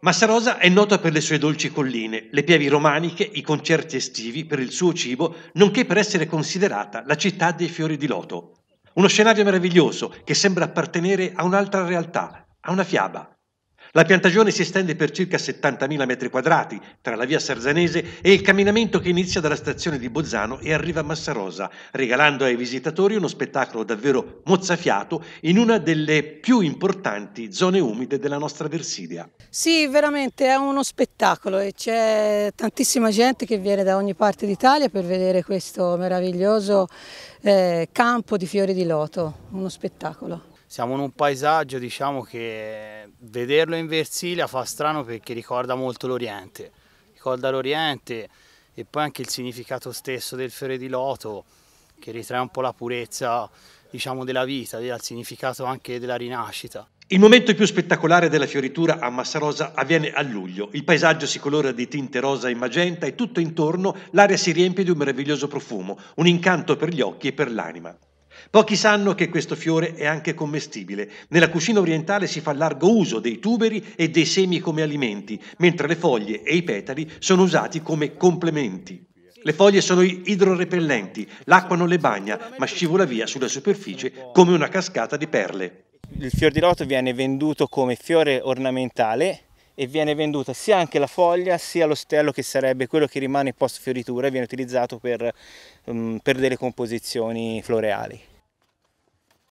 Massarosa è nota per le sue dolci colline, le pievi romaniche, i concerti estivi, per il suo cibo, nonché per essere considerata la città dei fiori di loto. Uno scenario meraviglioso che sembra appartenere a un'altra realtà, a una fiaba, la piantagione si estende per circa 70.000 metri quadrati tra la via Sarzanese e il camminamento che inizia dalla stazione di Bozzano e arriva a Massarosa, regalando ai visitatori uno spettacolo davvero mozzafiato in una delle più importanti zone umide della nostra Versilia. Sì, veramente è uno spettacolo e c'è tantissima gente che viene da ogni parte d'Italia per vedere questo meraviglioso eh, campo di fiori di loto, uno spettacolo. Siamo in un paesaggio diciamo che vederlo in Versilia fa strano perché ricorda molto l'Oriente, ricorda l'Oriente e poi anche il significato stesso del fiore di loto che ritrae un po' la purezza diciamo, della vita, il significato anche della rinascita. Il momento più spettacolare della fioritura a Massarosa avviene a luglio. Il paesaggio si colora di tinte rosa e magenta e tutto intorno l'aria si riempie di un meraviglioso profumo, un incanto per gli occhi e per l'anima. Pochi sanno che questo fiore è anche commestibile. Nella cucina orientale si fa largo uso dei tuberi e dei semi come alimenti, mentre le foglie e i petali sono usati come complementi. Le foglie sono idrorepellenti, l'acqua non le bagna, ma scivola via sulla superficie come una cascata di perle. Il fior di loto viene venduto come fiore ornamentale e viene venduta sia anche la foglia sia lo stello che sarebbe quello che rimane post fioritura e viene utilizzato per, um, per delle composizioni floreali.